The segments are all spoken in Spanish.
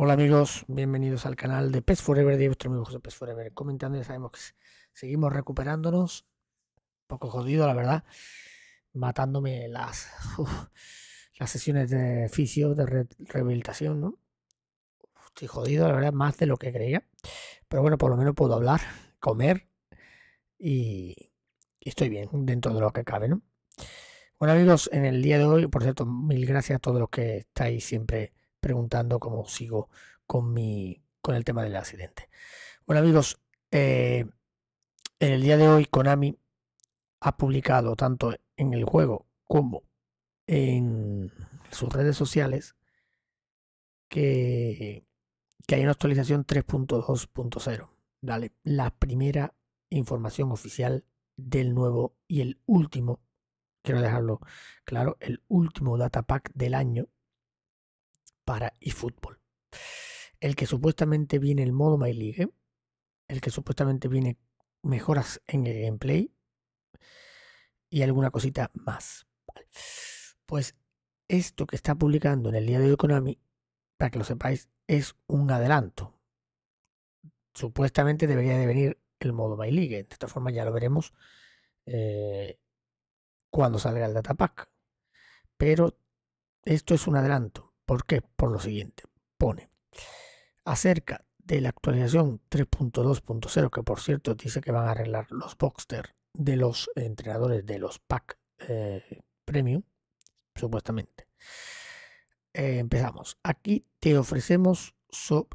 Hola amigos, bienvenidos al canal de Pets Forever de vuestro amigo José Pets Forever. Comentando, ya sabemos que seguimos recuperándonos. Un poco jodido, la verdad. Matándome las, las sesiones de fisio, de rehabilitación, ¿no? Estoy jodido, la verdad, más de lo que creía. Pero bueno, por lo menos puedo hablar, comer y, y estoy bien dentro de lo que cabe, ¿no? Bueno amigos, en el día de hoy, por cierto, mil gracias a todos los que estáis siempre preguntando cómo sigo con, mi, con el tema del accidente. Bueno amigos, eh, en el día de hoy Konami ha publicado tanto en el juego como en sus redes sociales que, que hay una actualización 3.2.0. Dale, la primera información oficial del nuevo y el último, quiero dejarlo claro, el último data pack del año para eFootball. El que supuestamente viene el modo My League, ¿eh? el que supuestamente viene mejoras en el gameplay y alguna cosita más. Pues esto que está publicando en el día de hoy Konami, para que lo sepáis, es un adelanto. Supuestamente debería de venir el modo My League. De esta forma ya lo veremos eh, cuando salga el datapack. Pero esto es un adelanto. ¿Por qué? Por lo siguiente. Pone acerca de la actualización 3.2.0, que por cierto dice que van a arreglar los boxers de los entrenadores de los pack eh, premium, supuestamente. Eh, empezamos. Aquí te ofrecemos,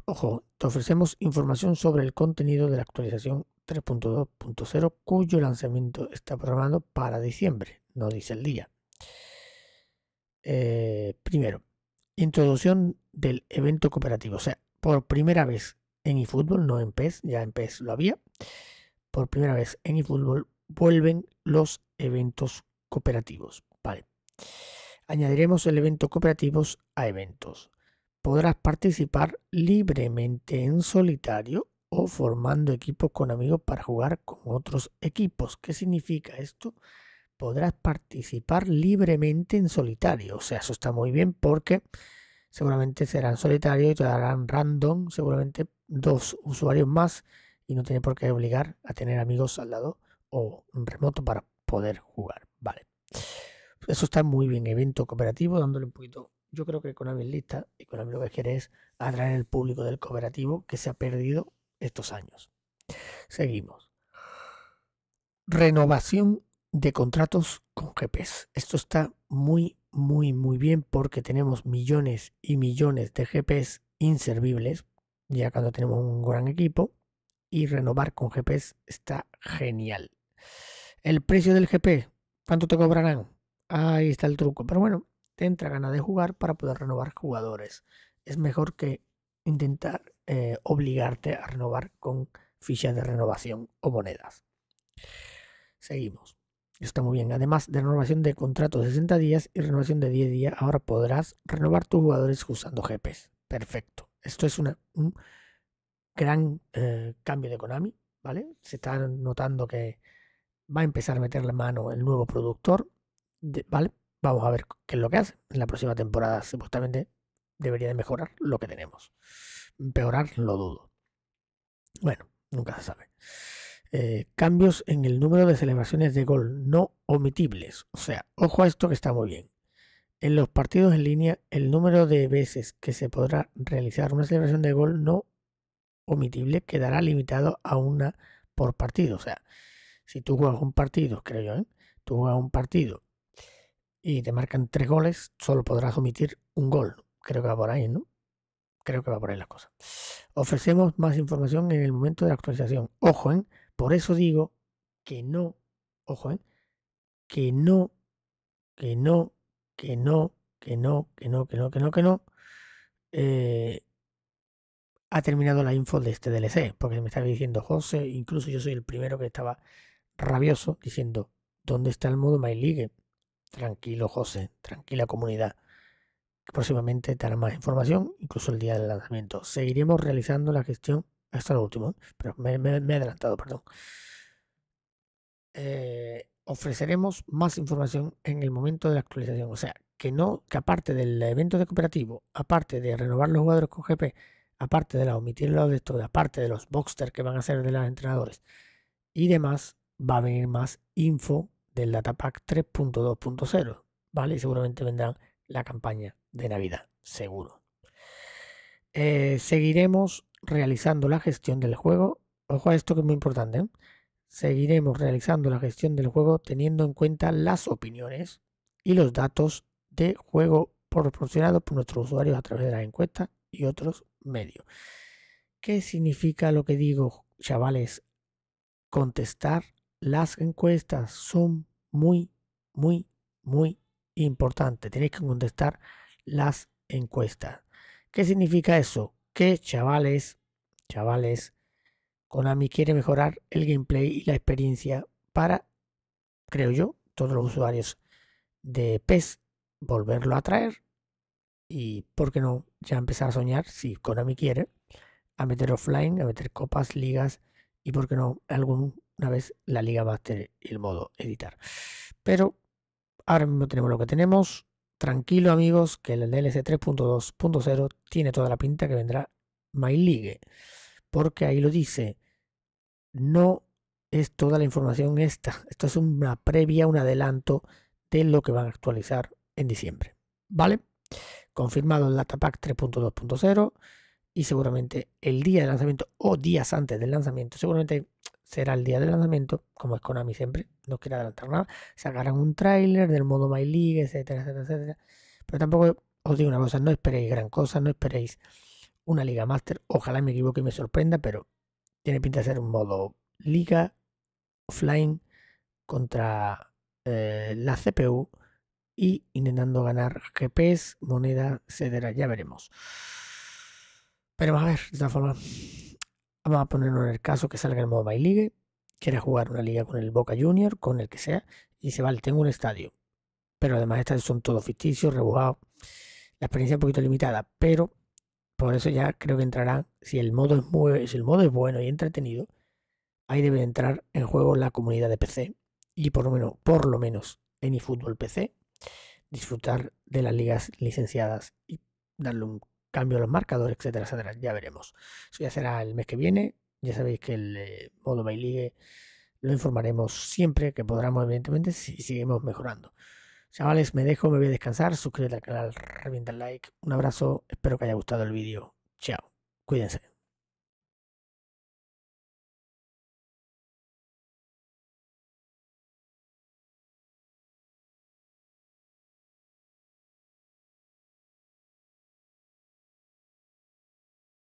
ojo, te ofrecemos información sobre el contenido de la actualización 3.2.0, cuyo lanzamiento está programado para diciembre, no dice el día. Eh, primero, Introducción del evento cooperativo. O sea, por primera vez en eFootball, no en PES, ya en PES lo había. Por primera vez en eFootball vuelven los eventos cooperativos. Vale. Añadiremos el evento cooperativos a eventos. Podrás participar libremente en solitario o formando equipos con amigos para jugar con otros equipos. ¿Qué significa esto? podrás participar libremente en solitario. O sea, eso está muy bien porque seguramente serán solitario y te darán random, seguramente dos usuarios más y no tiene por qué obligar a tener amigos al lado o remoto para poder jugar. Vale. Eso está muy bien. Evento cooperativo, dándole un poquito. Yo creo que con es lista y con lo que quiere es atraer el público del cooperativo que se ha perdido estos años. Seguimos. Renovación de contratos con GPs. Esto está muy, muy, muy bien porque tenemos millones y millones de GPs inservibles, ya cuando tenemos un gran equipo, y renovar con GPs está genial. El precio del GP, ¿cuánto te cobrarán? Ahí está el truco, pero bueno, te entra ganas de jugar para poder renovar jugadores. Es mejor que intentar eh, obligarte a renovar con fichas de renovación o monedas. Seguimos. Está muy bien. Además de renovación de contrato de 60 días y renovación de 10 días, ahora podrás renovar tus jugadores usando GPs. Perfecto. Esto es una, un gran eh, cambio de Konami, ¿vale? Se está notando que va a empezar a meter la mano el nuevo productor, ¿vale? Vamos a ver qué es lo que hace. En la próxima temporada supuestamente debería de mejorar lo que tenemos. Empeorar lo dudo. Bueno, nunca se sabe. Eh, cambios en el número de celebraciones de gol no omitibles. O sea, ojo a esto que está muy bien. En los partidos en línea, el número de veces que se podrá realizar una celebración de gol no omitible quedará limitado a una por partido. O sea, si tú juegas un partido, creo yo, ¿eh? tú juegas un partido y te marcan tres goles, solo podrás omitir un gol. Creo que va por ahí, ¿no? Creo que va por ahí la cosa. Ofrecemos más información en el momento de la actualización. Ojo, en ¿eh? Por eso digo que no, ojo, ¿eh? que no, que no, que no, que no, que no, que no, que no, que no, eh, ha terminado la info de este DLC, porque me estaba diciendo José, incluso yo soy el primero que estaba rabioso diciendo, ¿dónde está el modo My League? Tranquilo José, tranquila comunidad. Próximamente te dará más información, incluso el día del lanzamiento. Seguiremos realizando la gestión esto es lo último, pero me, he adelantado, perdón. Eh, ofreceremos más información en el momento de la actualización. O sea, que no, que aparte del evento de cooperativo, aparte de renovar los jugadores con GP, aparte de la omitir los de esto, aparte de los boxers que van a ser de los entrenadores y demás, va a venir más info del Datapack 3.2.0, ¿vale? seguramente vendrán la campaña de Navidad, seguro. Eh, seguiremos realizando la gestión del juego. Ojo a esto que es muy importante. ¿eh? Seguiremos realizando la gestión del juego teniendo en cuenta las opiniones y los datos de juego proporcionados por nuestros usuarios a través de la encuesta y otros medios. ¿Qué significa lo que digo, chavales? Contestar las encuestas son muy, muy, muy importantes. Tenéis que contestar las encuestas. ¿Qué significa eso? que, chavales, chavales, Konami quiere mejorar el gameplay y la experiencia para, creo yo, todos los usuarios de PES, volverlo a traer y, ¿por qué no? Ya empezar a soñar, si Konami quiere, a meter offline, a meter copas, ligas y, ¿por qué no? Alguna vez la Liga va a tener el modo editar. Pero ahora mismo tenemos lo que tenemos. Tranquilo amigos, que el DLC 3.2.0 tiene toda la pinta que vendrá My porque ahí lo dice, no es toda la información esta, esto es una previa, un adelanto de lo que van a actualizar en diciembre, ¿vale? Confirmado el Datapack 3.2.0 y seguramente el día de lanzamiento o días antes del lanzamiento, seguramente será el día del lanzamiento, como es Konami siempre, no quiere adelantar nada, sacarán un tráiler del modo My League, etcétera, etcétera, etcétera. Pero tampoco os digo una cosa, no esperéis gran cosa, no esperéis una Liga Master, ojalá me equivoque y me sorprenda, pero tiene pinta de ser un modo Liga offline contra eh, la CPU y intentando ganar GPs, moneda, etcétera, ya veremos. Pero vamos a ver, de esta forma Vamos a ponerlo en el caso que salga el modo My League, quiere jugar una liga con el Boca Junior, con el que sea, y se vale, tengo un estadio. Pero además estas son todos ficticios, rebujados. La experiencia es un poquito limitada, pero por eso ya creo que entrarán, si el modo es el modo es bueno y entretenido, ahí debe entrar en juego la comunidad de PC. Y por lo menos, por lo menos, en eFootball PC, disfrutar de las ligas licenciadas y darle un cambio los marcadores, etcétera, etcétera. Ya veremos. Eso ya será el mes que viene. Ya sabéis que el eh, modo My lo informaremos siempre que podamos, evidentemente, si seguimos mejorando. Chavales, me dejo, me voy a descansar. Suscríbete al canal, revienta like. Un abrazo, espero que haya gustado el vídeo. Chao, cuídense.